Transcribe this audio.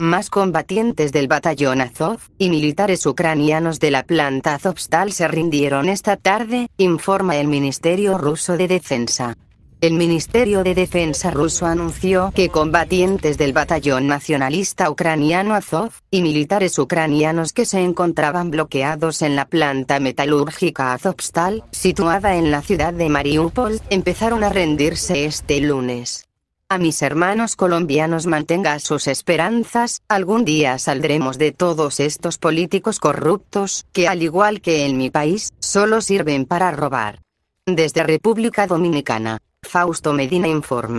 Más combatientes del batallón Azov y militares ucranianos de la planta Azovstal se rindieron esta tarde, informa el Ministerio ruso de Defensa. El Ministerio de Defensa ruso anunció que combatientes del batallón nacionalista ucraniano Azov y militares ucranianos que se encontraban bloqueados en la planta metalúrgica Azovstal, situada en la ciudad de Mariupol, empezaron a rendirse este lunes. A mis hermanos colombianos mantenga sus esperanzas, algún día saldremos de todos estos políticos corruptos, que al igual que en mi país, solo sirven para robar. Desde República Dominicana, Fausto Medina informa.